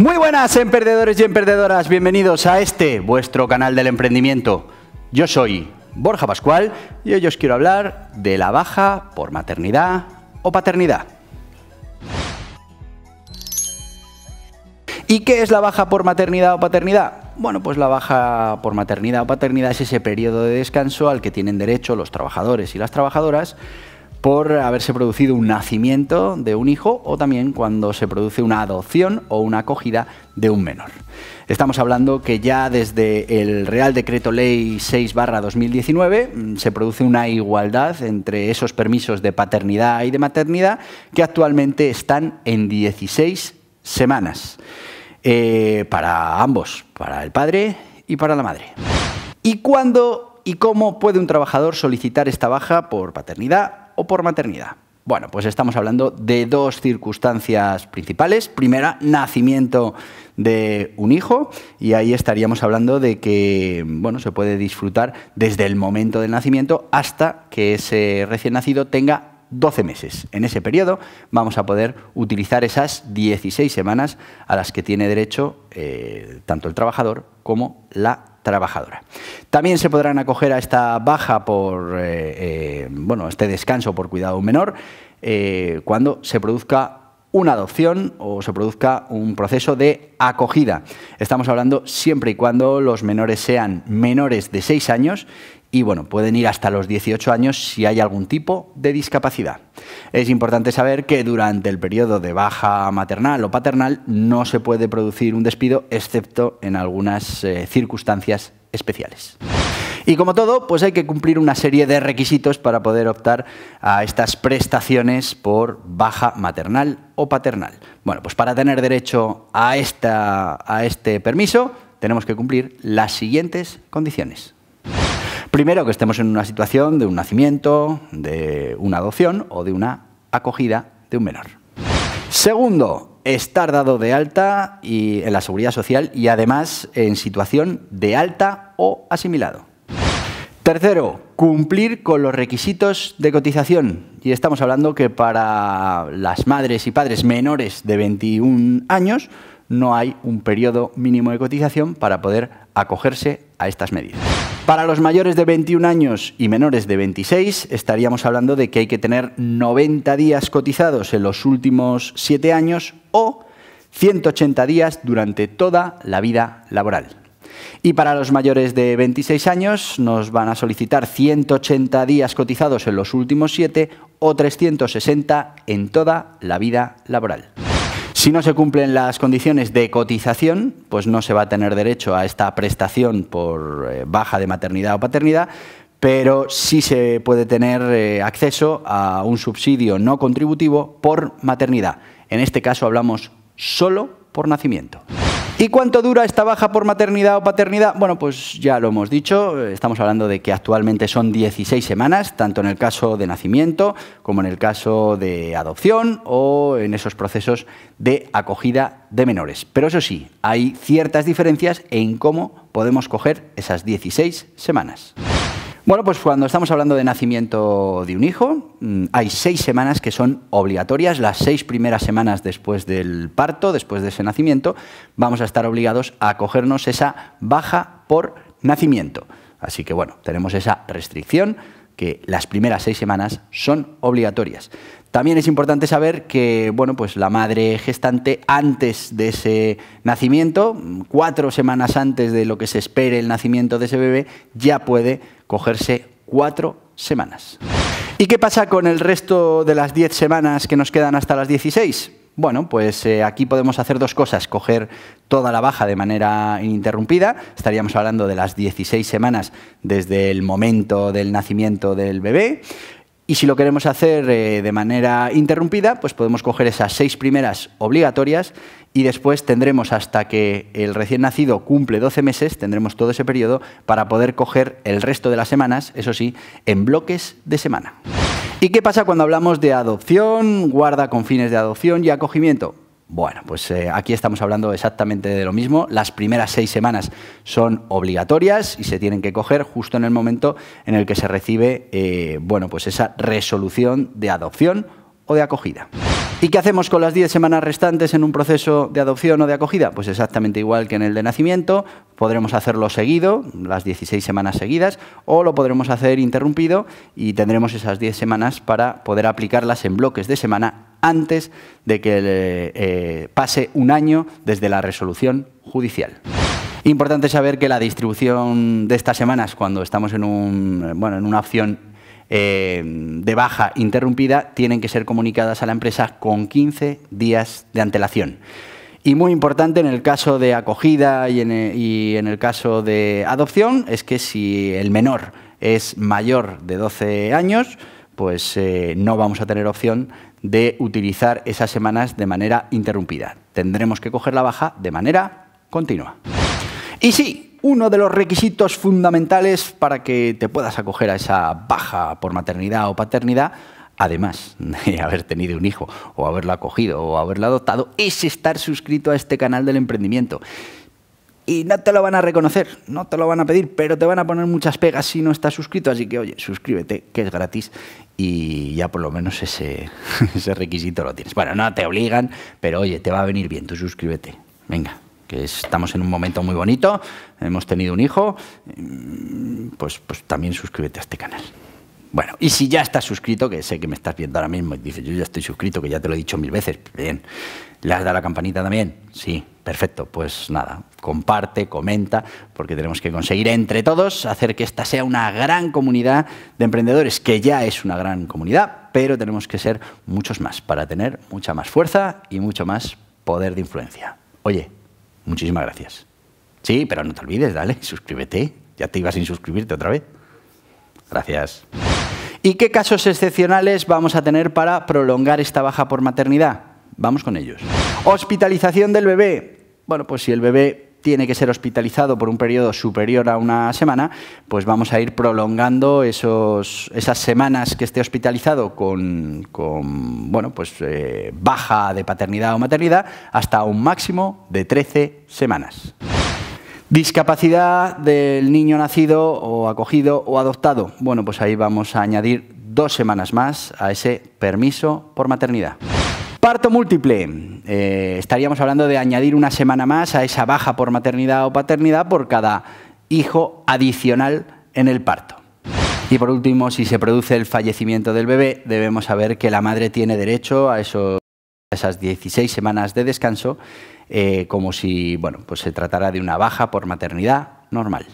Muy buenas emprendedores y emprendedoras, bienvenidos a este, vuestro canal del emprendimiento. Yo soy Borja Pascual y hoy os quiero hablar de la baja por maternidad o paternidad. ¿Y qué es la baja por maternidad o paternidad? Bueno, pues la baja por maternidad o paternidad es ese periodo de descanso al que tienen derecho los trabajadores y las trabajadoras por haberse producido un nacimiento de un hijo o también cuando se produce una adopción o una acogida de un menor. Estamos hablando que ya desde el Real Decreto Ley 6-2019 mm, se produce una igualdad entre esos permisos de paternidad y de maternidad que actualmente están en 16 semanas eh, para ambos, para el padre y para la madre. ¿Y cuándo y cómo puede un trabajador solicitar esta baja por paternidad o por maternidad. Bueno, pues estamos hablando de dos circunstancias principales. Primera, nacimiento de un hijo, y ahí estaríamos hablando de que bueno, se puede disfrutar desde el momento del nacimiento hasta que ese recién nacido tenga 12 meses. En ese periodo vamos a poder utilizar esas 16 semanas a las que tiene derecho eh, tanto el trabajador como la trabajadora. También se podrán acoger a esta baja por eh, eh, bueno, este descanso por cuidado menor eh, cuando se produzca una adopción o se produzca un proceso de acogida. Estamos hablando siempre y cuando los menores sean menores de 6 años y bueno, pueden ir hasta los 18 años si hay algún tipo de discapacidad. Es importante saber que durante el periodo de baja maternal o paternal no se puede producir un despido excepto en algunas circunstancias especiales. Y como todo, pues hay que cumplir una serie de requisitos para poder optar a estas prestaciones por baja maternal o paternal. Bueno, pues para tener derecho a, esta, a este permiso tenemos que cumplir las siguientes condiciones. Primero, que estemos en una situación de un nacimiento, de una adopción o de una acogida de un menor. Segundo, estar dado de alta en la seguridad social y además en situación de alta o asimilado. Tercero, cumplir con los requisitos de cotización. Y estamos hablando que para las madres y padres menores de 21 años no hay un periodo mínimo de cotización para poder acogerse a estas medidas. Para los mayores de 21 años y menores de 26, estaríamos hablando de que hay que tener 90 días cotizados en los últimos 7 años o 180 días durante toda la vida laboral. Y para los mayores de 26 años nos van a solicitar 180 días cotizados en los últimos 7 o 360 en toda la vida laboral. Si no se cumplen las condiciones de cotización, pues no se va a tener derecho a esta prestación por eh, baja de maternidad o paternidad, pero sí se puede tener eh, acceso a un subsidio no contributivo por maternidad. En este caso hablamos solo por nacimiento. ¿Y cuánto dura esta baja por maternidad o paternidad? Bueno, pues ya lo hemos dicho, estamos hablando de que actualmente son 16 semanas, tanto en el caso de nacimiento como en el caso de adopción o en esos procesos de acogida de menores. Pero eso sí, hay ciertas diferencias en cómo podemos coger esas 16 semanas. Bueno, pues cuando estamos hablando de nacimiento de un hijo, mm, hay seis semanas que son obligatorias. Las seis primeras semanas después del parto, después de ese nacimiento, vamos a estar obligados a acogernos esa baja por nacimiento. Así que bueno, tenemos esa restricción que las primeras seis semanas son obligatorias. También es importante saber que bueno, pues la madre gestante antes de ese nacimiento, cuatro semanas antes de lo que se espere el nacimiento de ese bebé, ya puede cogerse cuatro semanas. ¿Y qué pasa con el resto de las diez semanas que nos quedan hasta las 16? Bueno, pues eh, aquí podemos hacer dos cosas, coger toda la baja de manera ininterrumpida, estaríamos hablando de las 16 semanas desde el momento del nacimiento del bebé, y si lo queremos hacer eh, de manera interrumpida, pues podemos coger esas seis primeras obligatorias y después tendremos hasta que el recién nacido cumple 12 meses, tendremos todo ese periodo para poder coger el resto de las semanas, eso sí, en bloques de semana. ¿Y qué pasa cuando hablamos de adopción, guarda con fines de adopción y acogimiento? Bueno, pues eh, aquí estamos hablando exactamente de lo mismo. Las primeras seis semanas son obligatorias y se tienen que coger justo en el momento en el que se recibe eh, pues esa resolución de adopción o de acogida. ¿Y qué hacemos con las 10 semanas restantes en un proceso de adopción o de acogida? Pues exactamente igual que en el de nacimiento, podremos hacerlo seguido, las 16 semanas seguidas, o lo podremos hacer interrumpido y tendremos esas 10 semanas para poder aplicarlas en bloques de semana antes de que eh, pase un año desde la resolución judicial. Importante saber que la distribución de estas semanas, cuando estamos en, un, bueno, en una opción Em, de baja interrumpida tienen que ser comunicadas a la empresa con 15 días de antelación. Y muy importante en el caso de acogida e, y en, el caso de adopción es que si el menor es mayor de 12 años, pues eh, no vamos a tener opción de utilizar esas semanas de manera interrumpida. Tendremos que coger la baja de manera continua. Y sí, uno de los requisitos fundamentales para que te puedas acoger a esa baja por maternidad o paternidad, además de haber tenido un hijo o haberlo acogido o haberlo adoptado, es estar suscrito a este canal del emprendimiento. Y no te lo van a reconocer, no te lo van a pedir, pero te van a poner muchas pegas si no estás suscrito. Así que, oye, suscríbete, que es gratis y ya por lo menos ese, ese requisito lo tienes. Bueno, no te obligan, pero oye, te va a venir bien, tú suscríbete. Venga que estamos en un momento muy bonito, hemos tenido un hijo, mm, pues, pues también suscríbete a este canal. Bueno, y si ya estás suscrito, que sé que me estás viendo ahora mismo y dices, yo ya estoy suscrito, que ya te lo he dicho mil veces, bien, ¿le has dado la campanita también? Sí, perfecto, pues nada, comparte, comenta, porque tenemos que conseguir entre todos hacer que esta sea una gran comunidad de emprendedores, que ya es una gran comunidad, pero tenemos que ser muchos más para tener mucha más fuerza y mucho más poder de influencia. Oye, Muchísimas gracias. Sí, pero no te olvides, dale, suscríbete. Ya te ibas sin suscribirte otra vez. Gracias. ¿Y qué casos excepcionales vamos a tener para prolongar esta baja por maternidad? Vamos con ellos. Hospitalización del bebé. Bueno, pues si el bebé tiene que ser hospitalizado por un periodo superior a una semana, pues vamos a ir prolongando esos, esas semanas que esté hospitalizado con, con bueno, pues, eh, baja de paternidad o maternidad hasta un máximo de 13 semanas. Discapacidad del niño nacido o acogido o adoptado. Bueno, pues ahí vamos a añadir dos semanas más a ese permiso por maternidad. Parto múltiple. Eh, estaríamos hablando de añadir una semana más a esa baja por maternidad o paternidad por cada hijo adicional en el parto. Y por último, si se produce el fallecimiento del bebé, debemos saber que la madre tiene derecho a, esas 16 semanas de descanso, eh, como si bueno, pues se tratara de una baja por maternidad normal.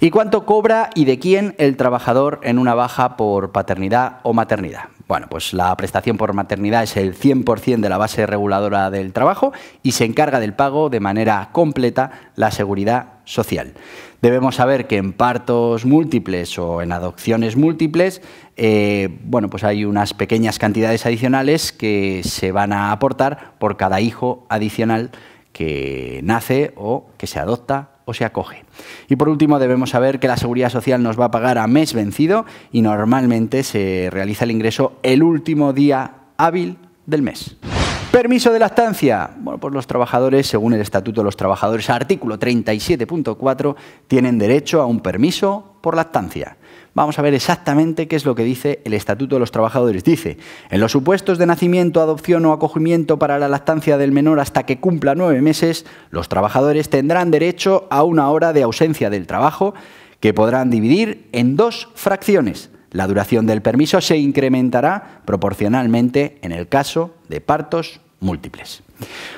¿Y cuánto cobra y de quién el trabajador en una baja por paternidad o maternidad? Bueno, pues la prestación por maternidad es el 100% de la base reguladora del trabajo y se encarga del pago de manera completa la seguridad social. Debemos saber que en partos múltiples o en adopciones múltiples, eh, bueno, pues hay unas pequeñas cantidades adicionales que se van a aportar por cada hijo adicional que nace o que se adopta o se acoge. Y por último, debemos saber que la Seguridad Social nos va a pagar a mes vencido y normalmente se realiza el ingreso el último día hábil del mes permiso de lactancia? Bueno, pues los trabajadores, según el Estatuto de los Trabajadores, artículo 37.4, tienen derecho a un permiso por lactancia. Vamos a ver exactamente qué es lo que dice el Estatuto de los Trabajadores. Dice, en los supuestos de nacimiento, adopción o acogimiento para la lactancia del menor hasta que cumpla nueve meses, los trabajadores tendrán derecho a una hora de ausencia del trabajo que podrán dividir en dos fracciones. La duración del permiso se incrementará proporcionalmente en el caso de partos múltiples.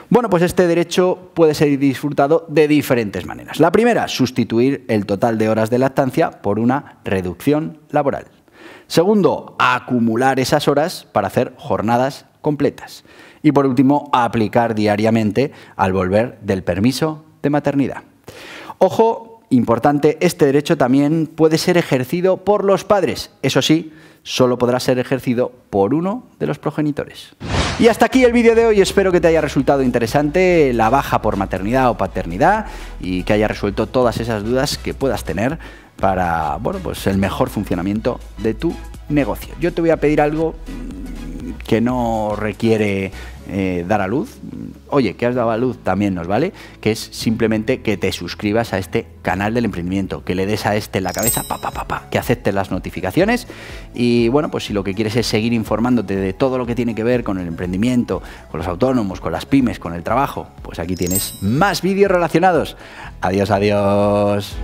Bueno, pues este derecho puede ser disfrutado de diferentes maneras. La primera, sustituir el total de horas de lactancia por una reducción laboral. Segundo, acumular esas horas para hacer jornadas completas. Y por último, aplicar diariamente al volver del permiso de maternidad. Ojo, importante, este derecho también puede ser ejercido por los padres. Eso sí, solo podrá ser ejercido por uno de los progenitores. Y hasta aquí el vídeo de hoy, espero que te haya resultado interesante la baja por maternidad o paternidad y que haya resuelto todas esas dudas que puedas tener para bueno, pues el mejor funcionamiento de tu negocio. Yo te voy a pedir algo mm, que no requiere eh, dar a luz, oye, que has dado a luz también nos vale, que es simplemente que te suscribas a este canal del emprendimiento, que le des a este en la cabeza, pa, que aceptes las notificaciones y bueno, pues si lo que quieres es seguir informándote de todo lo que tiene que ver con el emprendimiento, con los autónomos, con las pymes, con el trabajo, pues aquí tienes más vídeos relacionados. Adiós, adiós.